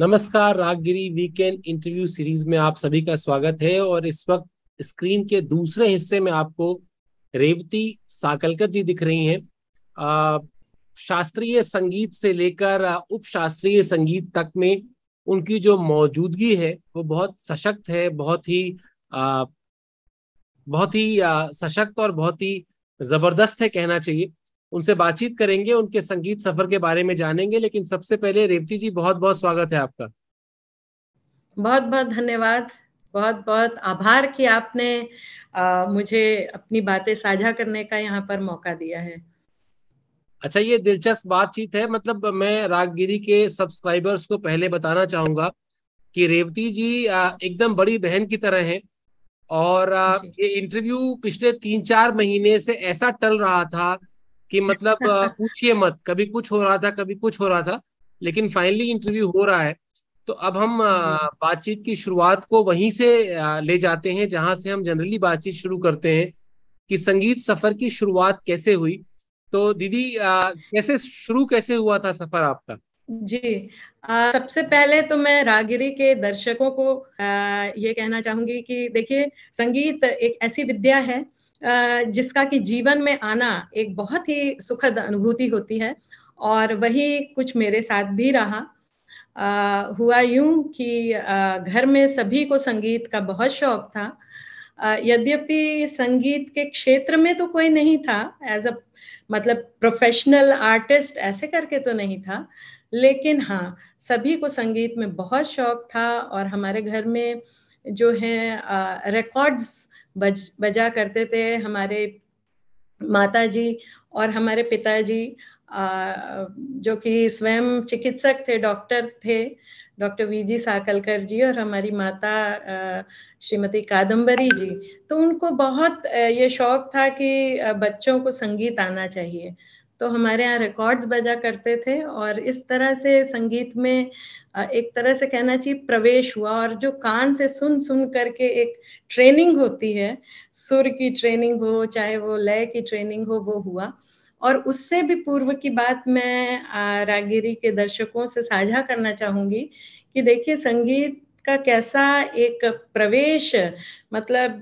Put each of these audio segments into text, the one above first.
नमस्कार रागगिरी weekend interview series में आप सभी का स्वागत है और इस वक्त स्क्रीन के दूसरे हिस्से में आपको रेवती साकलकर जी दिख रही हैं शास्त्रीय संगीत से लेकर उप शास्त्रीय संगीत तक में उनकी जो मौजूदगी है वो बहुत सशक्त है बहुत ही आ, बहुत ही आ, सशक्त और बहुत ही जबरदस्त है कहना चाहिए उनसे बातचीत करेंगे उनके संगीत सफर के बारे में जानेंगे लेकिन सबसे पहले रेवती जी बहुत बहुत स्वागत है आपका बहुत बहुत धन्यवाद बहुत बहुत आभार कि आपने आ, मुझे अपनी बातें साझा करने का यहाँ पर मौका दिया है अच्छा ये दिलचस्प बातचीत है मतलब मैं रागगिरी के सब्सक्राइबर्स को पहले बताना चाहूंगा कि रेवती जी एकदम बड़ी बहन की तरह है और ये इंटरव्यू पिछले तीन चार महीने से ऐसा टल रहा था कि मतलब पूछिए मत कभी कुछ हो रहा था कभी कुछ हो रहा था लेकिन फाइनली इंटरव्यू हो रहा है तो अब हम बातचीत की शुरुआत को वहीं से ले जाते हैं जहां से हम जनरली बातचीत शुरू करते हैं कि संगीत सफर की शुरुआत कैसे हुई तो दीदी कैसे शुरू कैसे हुआ था सफर आपका जी आ, सबसे पहले तो मैं रागिरी के दर्शकों को आ, ये कहना चाहूंगी कि देखिए संगीत एक ऐसी विद्या है जिसका कि जीवन में आना एक बहुत ही सुखद अनुभूति होती है और वही कुछ मेरे साथ भी रहा आ, हुआ यूं कि घर में सभी को संगीत का बहुत शौक था यद्यपि संगीत के क्षेत्र में तो कोई नहीं था एज अ मतलब प्रोफेशनल आर्टिस्ट ऐसे करके तो नहीं था लेकिन हाँ सभी को संगीत में बहुत शौक था और हमारे घर में जो है रिकॉर्ड्स बज बजा करते थे हमारे माता जी और हमारे पिताजी जो कि स्वयं चिकित्सक थे डॉक्टर थे डॉक्टर वी जी साकलकर जी और हमारी माता श्रीमती कादम्बरी जी तो उनको बहुत ये शौक था कि बच्चों को संगीत आना चाहिए तो हमारे यहाँ रिकॉर्ड्स बजा करते थे और इस तरह से संगीत में एक तरह से कहना चाहिए प्रवेश हुआ और जो कान से सुन सुन करके एक ट्रेनिंग होती है सुर की ट्रेनिंग हो चाहे वो लय की ट्रेनिंग हो वो हुआ और उससे भी पूर्व की बात मैं रागिरी के दर्शकों से साझा करना चाहूँगी कि देखिए संगीत का कैसा एक प्रवेश मतलब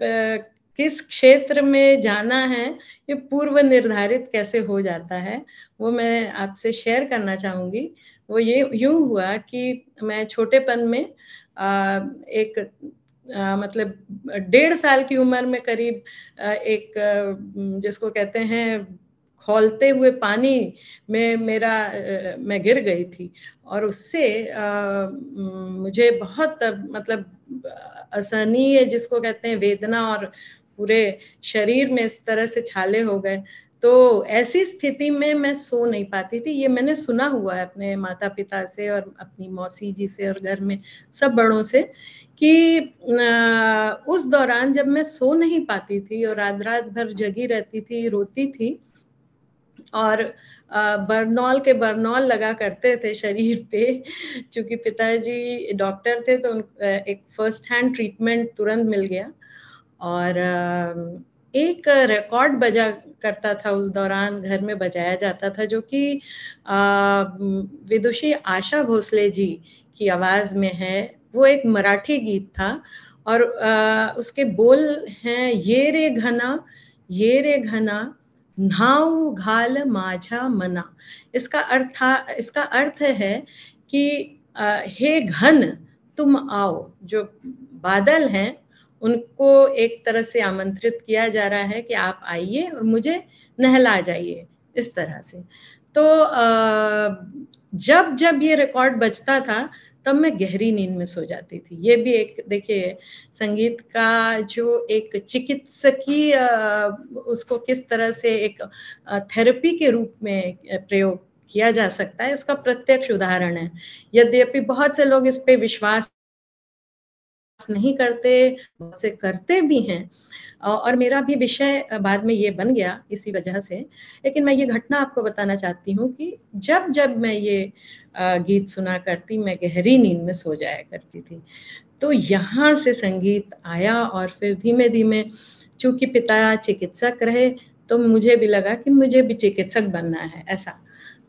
किस क्षेत्र में जाना है ये पूर्व निर्धारित कैसे हो जाता है वो मैं आपसे शेयर करना चाहूंगी वो ये यूं हुआ कि मैं छोटेपन में आ, एक आ, मतलब डेढ़ साल की उम्र में करीब आ, एक जिसको कहते हैं खोलते हुए पानी में मेरा मैं गिर गई थी और उससे मुझे बहुत मतलब असहनीय जिसको कहते हैं वेदना और पूरे शरीर में इस तरह से छाले हो गए तो ऐसी स्थिति में मैं सो नहीं पाती थी ये मैंने सुना हुआ है अपने माता पिता से और अपनी मौसी जी से और घर में सब बड़ों से कि उस दौरान जब मैं सो नहीं पाती थी और रात रात भर जगी रहती थी रोती थी और बर्नौल के बर्नौल लगा करते थे शरीर पे क्योंकि पिताजी डॉक्टर थे तो एक फर्स्ट हैंड ट्रीटमेंट तुरंत मिल गया और एक रिकॉर्ड बजा करता था उस दौरान घर में बजाया जाता था जो कि विदुषी आशा भोसले जी की आवाज़ में है वो एक मराठी गीत था और आ, उसके बोल हैं ये रे घना ये रे घना नाव घाल माझा मना इसका अर्थ था इसका अर्थ है कि आ, हे घन तुम आओ जो बादल हैं उनको एक तरह से आमंत्रित किया जा रहा है कि आप आइए और मुझे नहला जाइए इस तरह से तो जब जब ये रिकॉर्ड बजता था तब मैं गहरी नींद में सो जाती थी ये भी एक देखिए संगीत का जो एक चिकित्सकीय उसको किस तरह से एक थेरेपी के रूप में प्रयोग किया जा सकता है इसका प्रत्यक्ष उदाहरण है यद्यपि बहुत से लोग इस पे विश्वास नहीं करते बहुत से करते भी हैं और मेरा भी विषय बाद में ये बन गया इसी वजह से लेकिन मैं ये घटना आपको बताना चाहती हूँ कि जब जब मैं ये गीत सुना करती मैं गहरी नींद में सो जाया करती थी तो यहाँ से संगीत आया और फिर धीमे धीमे चूंकि पिता चिकित्सक रहे तो मुझे भी लगा कि मुझे भी चिकित्सक बनना है ऐसा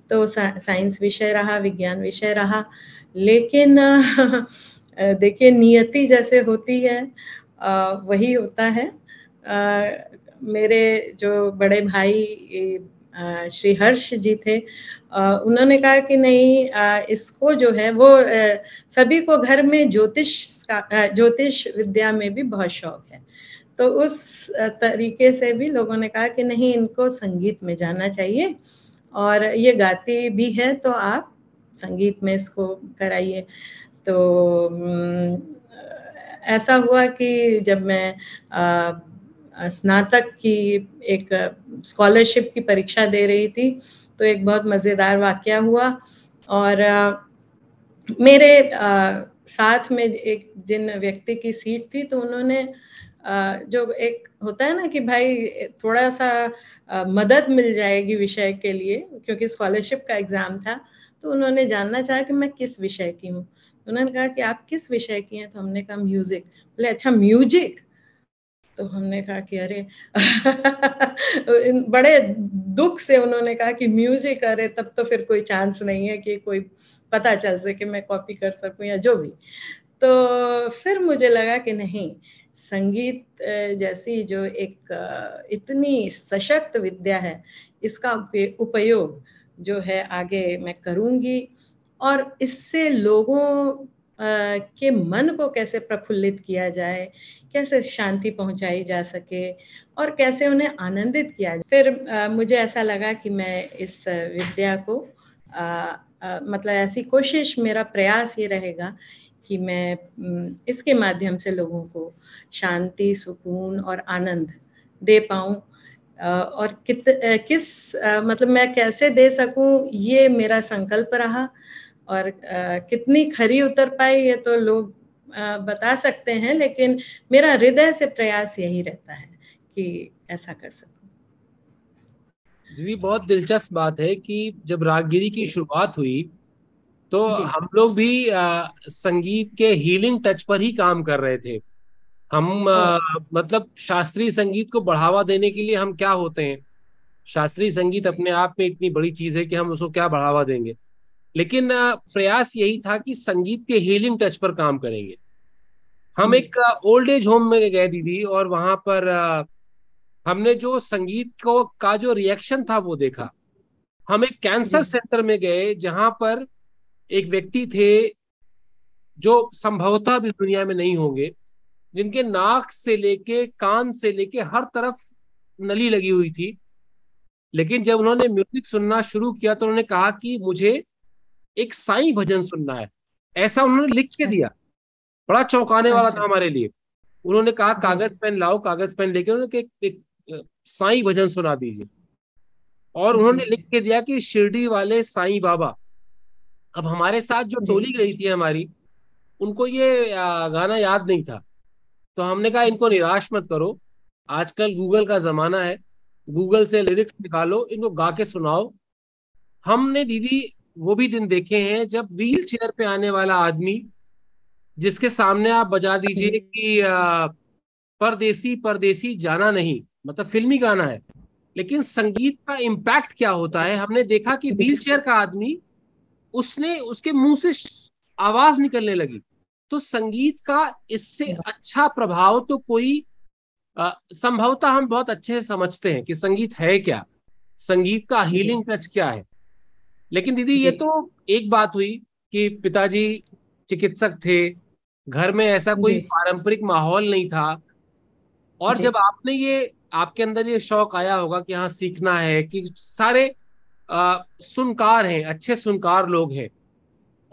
तो साइंस विषय रहा विज्ञान विषय रहा लेकिन देखिए नियति जैसे होती है वही होता है मेरे जो बड़े भाई श्री हर्ष जी थे उन्होंने कहा कि नहीं इसको जो है वो सभी को घर में ज्योतिष का ज्योतिष विद्या में भी बहुत शौक है तो उस तरीके से भी लोगों ने कहा कि नहीं इनको संगीत में जाना चाहिए और ये गाती भी है तो आप संगीत में इसको कराइए तो ऐसा हुआ कि जब मैं स्नातक की एक स्कॉलरशिप की परीक्षा दे रही थी तो एक बहुत मज़ेदार वाक़ हुआ और मेरे साथ में एक जिन व्यक्ति की सीट थी तो उन्होंने जो एक होता है ना कि भाई थोड़ा सा मदद मिल जाएगी विषय के लिए क्योंकि स्कॉलरशिप का एग्ज़ाम था तो उन्होंने जानना चाहा कि मैं किस विषय की हूँ उन्होंने कहा कि आप किस विषय की हैं तो हमने कहा म्यूजिक बोले अच्छा म्यूजिक तो हमने कहा कि अरे बड़े दुख से उन्होंने कहा कि म्यूजिक अरे तब तो फिर कोई चांस नहीं है कि कोई पता चल सके मैं कॉपी कर सकूं या जो भी तो फिर मुझे लगा कि नहीं संगीत जैसी जो एक इतनी सशक्त विद्या है इसका उपयोग जो है आगे मैं करूंगी और इससे लोगों के मन को कैसे प्रफुल्लित किया जाए कैसे शांति पहुंचाई जा सके और कैसे उन्हें आनंदित किया जाए फिर मुझे ऐसा लगा कि मैं इस विद्या को मतलब ऐसी कोशिश मेरा प्रयास ये रहेगा कि मैं इसके माध्यम से लोगों को शांति सुकून और आनंद दे पाऊँ और कित किस मतलब मैं कैसे दे सकूं ये मेरा संकल्प रहा और आ, कितनी खरी उतर पाई ये तो लोग आ, बता सकते हैं लेकिन मेरा हृदय से प्रयास यही रहता है कि ऐसा कर सकूं दीदी बहुत दिलचस्प बात है कि जब रागगिरी की शुरुआत हुई तो हम लोग भी आ, संगीत के हीलिंग टच पर ही काम कर रहे थे हम आ, मतलब शास्त्रीय संगीत को बढ़ावा देने के लिए हम क्या होते हैं शास्त्रीय संगीत अपने आप में इतनी बड़ी चीज है कि हम उसको क्या बढ़ावा देंगे लेकिन प्रयास यही था कि संगीत के हीलिंग टच पर काम करेंगे हम एक ओल्ड एज होम में गए दीदी और वहां पर हमने जो संगीत को का जो रिएक्शन था वो देखा हम एक कैंसर सेंटर में गए जहां पर एक व्यक्ति थे जो संभवतः भी दुनिया में नहीं होंगे जिनके नाक से लेके कान से लेके हर तरफ नली लगी हुई थी लेकिन जब उन्होंने म्यूजिक सुनना शुरू किया तो उन्होंने कहा कि मुझे एक साई भजन सुनना है ऐसा उन्होंने लिख के दिया बड़ा चौंकाने वाला था अच्छा। हमारे लिए उन्होंने कहा हाँ। कागज पेन लाओ कागज पेन लेके उन्होंने एक, एक, एक साई भजन सुना दीजिए और अच्छा, उन्होंने अच्छा। लिख के दिया कि शिरडी वाले साई बाबा अब हमारे साथ जो टोली गई थी हमारी उनको ये गाना याद नहीं था तो हमने कहा इनको निराश मत करो आजकल गूगल का जमाना है गूगल से लिरिक्स निकालो इनको गा के सुनाओ हमने दीदी वो भी दिन देखे हैं जब व्हील चेयर पे आने वाला आदमी जिसके सामने आप बजा दीजिए कि परदेसी परदेसी जाना नहीं मतलब फिल्मी गाना है लेकिन संगीत का इम्पैक्ट क्या होता है हमने देखा कि व्हील चेयर का आदमी उसने उसके मुंह से आवाज निकलने लगी तो संगीत का इससे अच्छा प्रभाव तो कोई संभवतः हम बहुत अच्छे से समझते हैं कि संगीत है क्या संगीत का हीलिंग टच क्या है लेकिन दीदी ये तो एक बात हुई कि पिताजी चिकित्सक थे घर में ऐसा कोई पारंपरिक माहौल नहीं था और जब आपने ये आपके अंदर ये शौक आया होगा कि हाँ सीखना है कि सारे आ, सुनकार हैं अच्छे सुनकार लोग हैं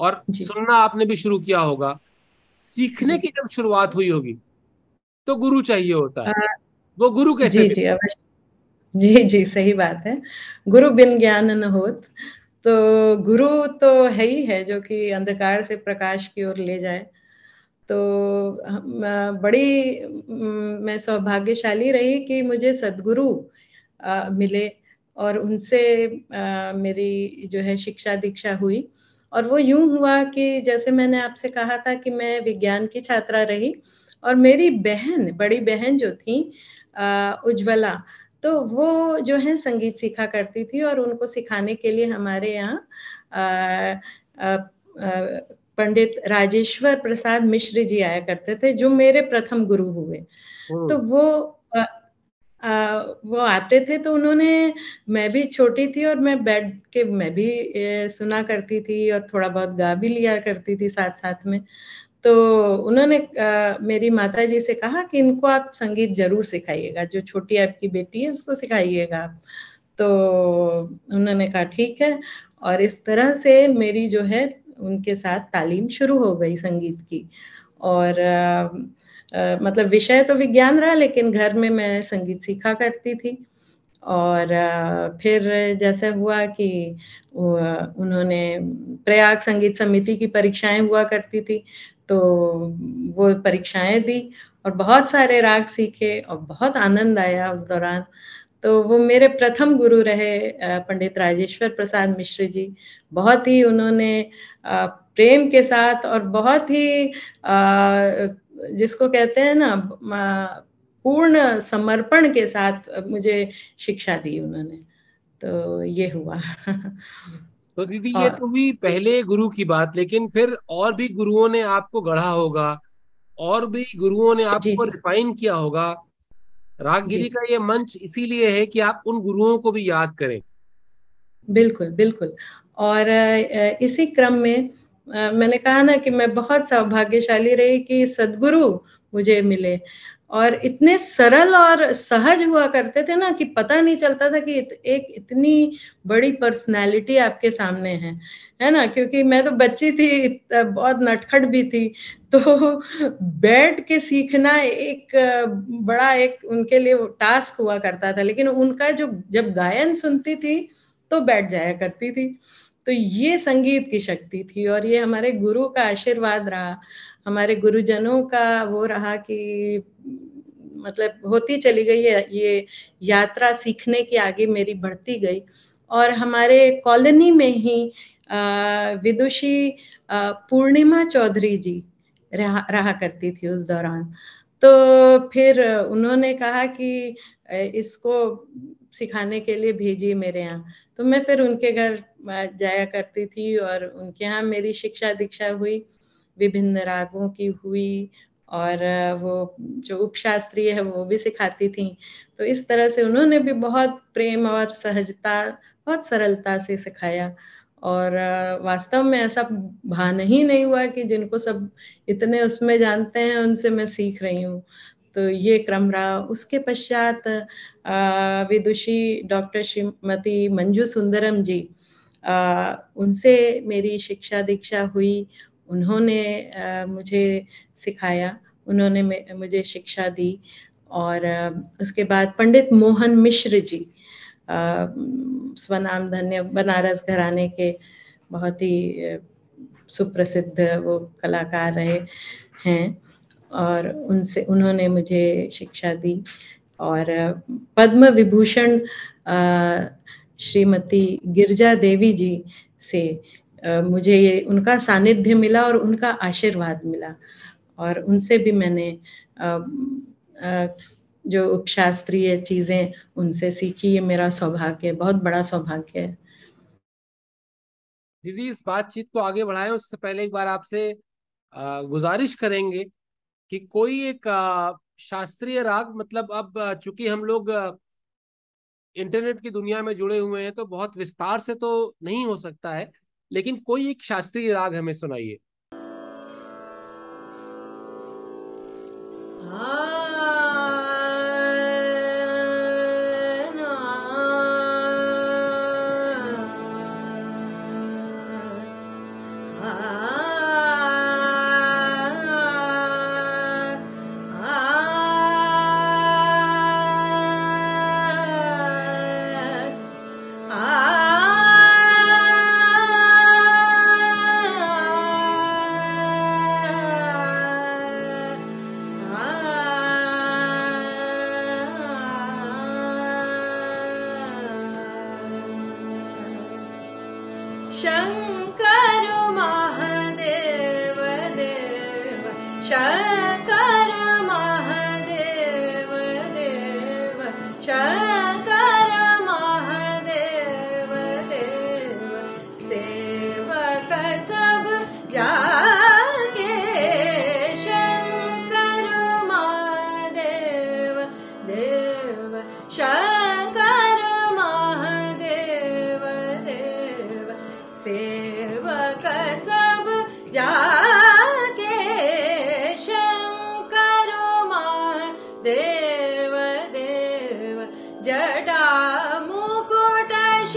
और सुनना आपने भी शुरू किया होगा सीखने की जब शुरुआत हुई होगी तो गुरु चाहिए होता है वो गुरु कैसे जी जी जी जी सही बात है गुरु बिन ज्ञान न होत तो गुरु तो है ही है जो कि अंधकार से प्रकाश की ओर ले जाए तो बड़ी मैं सौभाग्यशाली रही कि मुझे सदगुरु मिले और उनसे मेरी जो है शिक्षा दीक्षा हुई और वो यूं हुआ कि जैसे मैंने आपसे कहा था कि मैं विज्ञान की छात्रा रही और मेरी बहन बड़ी बहन जो थी उज्ज्वला तो वो जो है संगीत सीखा करती थी और उनको सिखाने के लिए हमारे यहाँ पंडित राजेश्वर प्रसाद मिश्र जी आया करते थे जो मेरे प्रथम गुरु हुए तो वो आ, आ, वो आते थे तो उन्होंने मैं भी छोटी थी और मैं बैठ के मैं भी ए, सुना करती थी और थोड़ा बहुत गा भी लिया करती थी साथ साथ में तो उन्होंने आ, मेरी माता जी से कहा कि इनको आप संगीत जरूर सिखाइएगा जो छोटी आपकी बेटी है उसको सिखाइएगा आप तो उन्होंने कहा ठीक है और इस तरह से मेरी जो है उनके साथ तालीम शुरू हो गई संगीत की और आ, आ, मतलब विषय तो विज्ञान रहा लेकिन घर में मैं संगीत सीखा करती थी और फिर जैसे हुआ कि उन्होंने प्रयाग संगीत समिति की परीक्षाएं हुआ करती थी तो वो परीक्षाएं दी और बहुत सारे राग सीखे और बहुत आनंद आया उस दौरान तो वो मेरे प्रथम गुरु रहे पंडित राजेश्वर प्रसाद मिश्र जी बहुत ही उन्होंने प्रेम के साथ और बहुत ही जिसको कहते हैं ना पूर्ण समर्पण के साथ मुझे शिक्षा दी उन्होंने तो ये हुआ तो दीदी ये हाँ। तो हुई पहले गुरु की बात लेकिन फिर और भी गुरुओं ने आपको गढ़ा होगा और भी गुरुओं ने आपको रिफाइन किया होगा रागगिरी का ये मंच इसीलिए है कि आप उन गुरुओं को भी याद करें बिल्कुल बिल्कुल और इसी क्रम में मैंने कहा ना कि मैं बहुत सौभाग्यशाली रही कि सदगुरु मुझे मिले और इतने सरल और सहज हुआ करते थे ना कि पता नहीं चलता था कि इत, एक इतनी बड़ी पर्सनालिटी आपके सामने है है ना क्योंकि मैं तो बच्ची थी बहुत नटखट भी थी तो बैठ के सीखना एक बड़ा एक उनके लिए टास्क हुआ करता था लेकिन उनका जो जब गायन सुनती थी तो बैठ जाया करती थी तो ये संगीत की शक्ति थी और ये हमारे गुरु का आशीर्वाद रहा हमारे गुरुजनों का वो रहा कि मतलब होती चली गई है ये यात्रा सीखने की आगे मेरी बढ़ती गई और हमारे कॉलोनी में ही विदुषी पूर्णिमा चौधरी जी रहा रहा करती थी उस दौरान तो फिर उन्होंने कहा कि इसको सिखाने के लिए भेजिए मेरे यहाँ तो मैं फिर उनके घर जाया करती थी और उनके यहाँ मेरी शिक्षा दीक्षा हुई विभिन्न रागों की हुई और वो जो उपशास्त्रीय है वो भी सिखाती थी तो इस तरह से उन्होंने भी बहुत प्रेम और सहजता बहुत सरलता से सिखाया और वास्तव में ऐसा भान ही नहीं हुआ कि जिनको सब इतने उसमें जानते हैं उनसे मैं सीख रही हूँ तो ये क्रम रहा उसके पश्चात विदुषी डॉक्टर श्रीमती मंजू सुंदरम जी आ, उनसे मेरी शिक्षा दीक्षा हुई उन्होंने मुझे सिखाया उन्होंने मुझे शिक्षा दी और उसके बाद पंडित मोहन मिश्र जी स्वनाम धन्य बनारस घराने के बहुत ही सुप्रसिद्ध वो कलाकार रहे हैं और उनसे उन्होंने मुझे शिक्षा दी और पद्म विभूषण श्रीमती गिरजा देवी जी से मुझे ये उनका सानिध्य मिला और उनका आशीर्वाद मिला और उनसे भी मैंने जो उपशास्त्रीय चीज़ें उनसे सीखी ये मेरा सौभाग्य बहुत बड़ा सौभाग्य है दीदी इस बातचीत को आगे बढ़ाएं उससे पहले एक बार आपसे गुजारिश करेंगे कि कोई एक शास्त्रीय राग मतलब अब चूंकि हम लोग इंटरनेट की दुनिया में जुड़े हुए हैं तो बहुत विस्तार से तो नहीं हो सकता है लेकिन कोई एक शास्त्रीय राग हमें सुनाइए Ah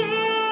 Jesus.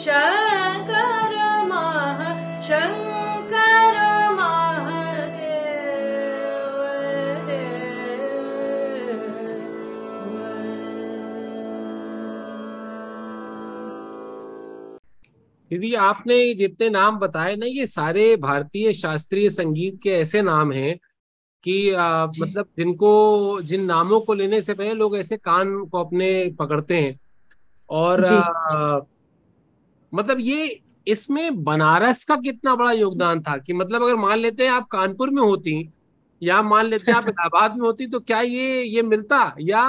मह दीदी आपने जितने नाम बताए ना ये सारे भारतीय शास्त्रीय संगीत के ऐसे नाम हैं कि आ, मतलब जिनको जिन नामों को लेने से पहले लोग ऐसे कान को अपने पकड़ते हैं और जी, आ, जी. मतलब ये इसमें बनारस का कितना बड़ा योगदान था कि मतलब अगर मान लेते हैं आप कानपुर में होती या मान लेते हैं आप इलाहाबाद में होती तो क्या ये ये मिलता या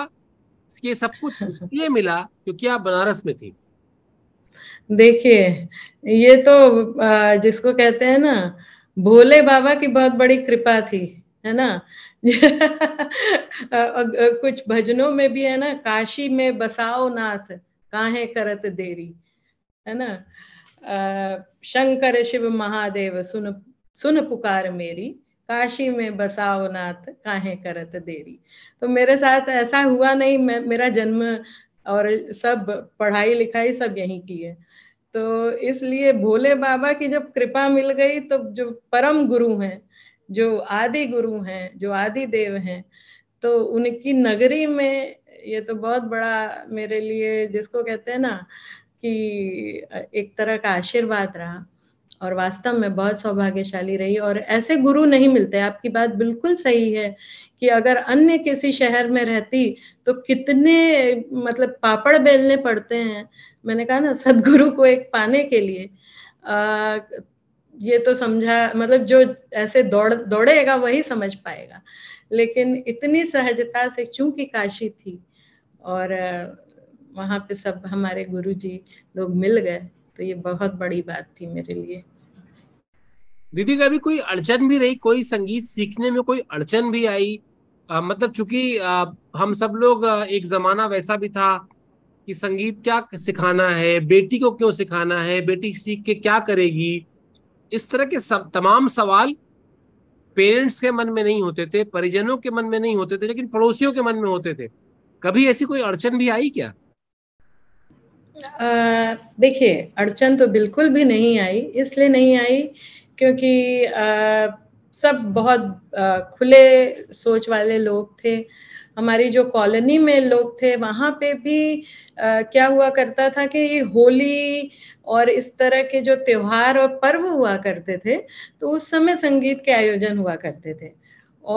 ये सब कुछ ये मिला क्योंकि आप बनारस में थी देखिए ये तो जिसको कहते हैं ना भोले बाबा की बहुत बड़ी कृपा थी है ना कुछ भजनों में भी है ना काशी में बसाओ नाथ काहे करत देरी है ना आ, शंकर शिव महादेव सुन सुन पुकार मेरी काशी में बसाओ नाथ काहे करत देरी तो मेरे साथ ऐसा हुआ नहीं मैं मेरा जन्म और सब पढ़ाई लिखाई सब यहीं की है तो इसलिए भोले बाबा की जब कृपा मिल गई तो जो परम गुरु हैं जो आदि गुरु हैं जो आदि देव हैं तो उनकी नगरी में ये तो बहुत बड़ा मेरे लिए जिसको कहते हैं ना कि एक तरह का आशीर्वाद रहा और वास्तव में बहुत सौभाग्यशाली रही और ऐसे गुरु नहीं मिलते आपकी बात बिल्कुल सही है कि अगर अन्य किसी शहर में रहती तो कितने मतलब पापड़ बेलने पड़ते हैं मैंने कहा ना सदगुरु को एक पाने के लिए आ, ये तो समझा मतलब जो ऐसे दौड़ दौड़ेगा वही समझ पाएगा लेकिन इतनी सहजता से चूंकि काशी थी और वहां पे सब हमारे गुरु जी लोग मिल गए तो ये बहुत बड़ी बात थी मेरे लिए दीदी कभी कोई अड़चन भी रही कोई संगीत सीखने में कोई अड़चन भी आई आ, मतलब चूंकि हम सब लोग एक जमाना वैसा भी था कि संगीत क्या सिखाना है बेटी को क्यों सिखाना है बेटी सीख के क्या करेगी इस तरह के सब तमाम सवाल पेरेंट्स के मन में नहीं होते थे परिजनों के मन में नहीं होते थे लेकिन पड़ोसियों के मन में होते थे कभी ऐसी कोई अड़चन भी आई क्या देखिए अड़चन तो बिल्कुल भी नहीं आई इसलिए नहीं आई क्योंकि आ, सब बहुत आ, खुले सोच वाले लोग थे हमारी जो कॉलोनी में लोग थे वहाँ पे भी आ, क्या हुआ करता था कि ये होली और इस तरह के जो त्योहार और पर्व हुआ करते थे तो उस समय संगीत के आयोजन हुआ करते थे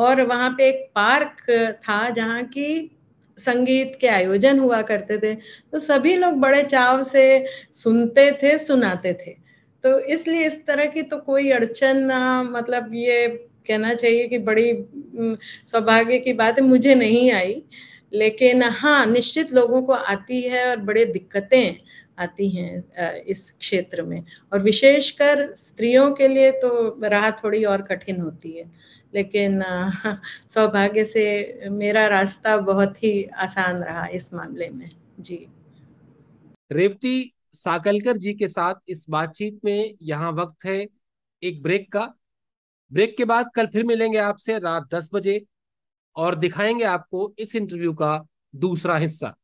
और वहाँ पे एक पार्क था जहाँ की संगीत के आयोजन हुआ करते थे तो सभी लोग बड़े चाव से सुनते थे सुनाते थे तो इसलिए इस तरह की तो कोई अड़चन मतलब ये कहना चाहिए कि बड़ी सौभाग्य की बात है मुझे नहीं आई लेकिन हाँ निश्चित लोगों को आती है और बड़े दिक्कतें आती हैं इस क्षेत्र में और विशेषकर स्त्रियों के लिए तो राह थोड़ी और कठिन होती है लेकिन सौभाग्य से मेरा रास्ता बहुत ही आसान रहा इस मामले में जी रेवती साकलकर जी के साथ इस बातचीत में यहाँ वक्त है एक ब्रेक का ब्रेक के बाद कल फिर मिलेंगे आपसे रात दस बजे और दिखाएंगे आपको इस इंटरव्यू का दूसरा हिस्सा